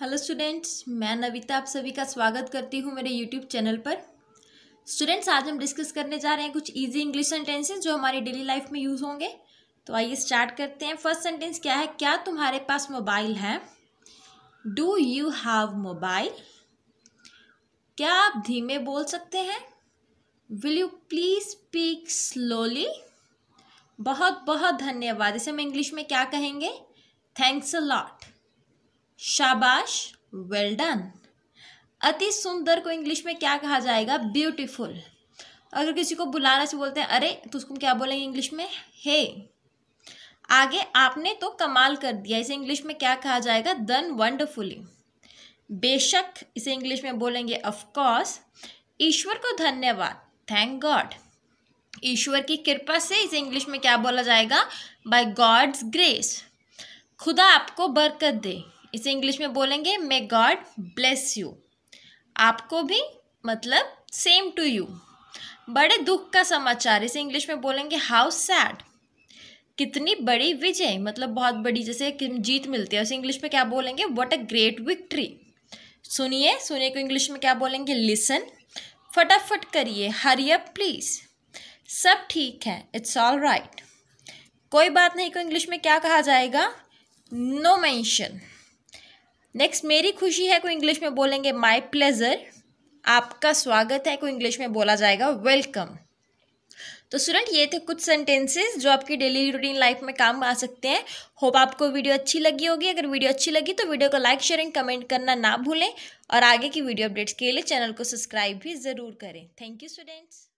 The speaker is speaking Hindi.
हेलो स्टूडेंट्स मैं नविता आप सभी का स्वागत करती हूँ मेरे यूट्यूब चैनल पर स्टूडेंट्स आज हम डिस्कस करने जा रहे हैं कुछ इजी इंग्लिश सेंटेंसेस जो हमारी डेली लाइफ में यूज़ होंगे तो आइए स्टार्ट करते हैं फर्स्ट सेंटेंस क्या है क्या तुम्हारे पास मोबाइल है डू यू हैव मोबाइल क्या आप धीमे बोल सकते हैं will you please speak slowly बहुत बहुत धन्यवाद इसे हम इंग्लिश में क्या कहेंगे थैंक्स अ लॉट शाबाश वेल डन अति सुंदर को इंग्लिश में क्या कहा जाएगा ब्यूटीफुल अगर किसी को बुलाना से बोलते हैं अरे तो उसको क्या बोलेंगे इंग्लिश में हे hey. आगे आपने तो कमाल कर दिया इसे इंग्लिश में क्या कहा जाएगा दन वंडरफुली बेशक इसे इंग्लिश में बोलेंगे ऑफकोर्स ईश्वर को धन्यवाद थैंक गॉड ईश्वर की कृपा से इसे इंग्लिश में क्या बोला जाएगा बाय गॉड्स ग्रेस खुदा आपको बरकत दे इसे इंग्लिश में बोलेंगे मे गॉड ब्लेस यू आपको भी मतलब सेम टू यू बड़े दुख का समाचार इसे इंग्लिश में बोलेंगे हाउ सैड कितनी बड़ी विजय मतलब बहुत बड़ी जैसे जीत मिलती है उसे इंग्लिश में क्या बोलेंगे व्हाट अ ग्रेट विक्ट्री सुनिए सुनिए को इंग्लिश में क्या बोलेंगे लिसन फटाफट करिए हरी अप प्लीज़ सब ठीक है इट्स ऑल राइट कोई बात नहीं को इंग्लिश में क्या कहा जाएगा नो no मैंशन नेक्स्ट मेरी खुशी है को इंग्लिश में बोलेंगे माय प्लेजर आपका स्वागत है को इंग्लिश में बोला जाएगा वेलकम तो स्टूडेंट ये थे कुछ सेंटेंसेस जो आपकी डेली रूटीन लाइफ में काम आ सकते हैं होप आपको वीडियो अच्छी लगी होगी अगर वीडियो अच्छी लगी तो वीडियो को लाइक शेयर एंड कमेंट करना ना भूलें और आगे की वीडियो अपडेट्स के लिए चैनल को सब्सक्राइब भी ज़रूर करें थैंक यू स्टूडेंट्स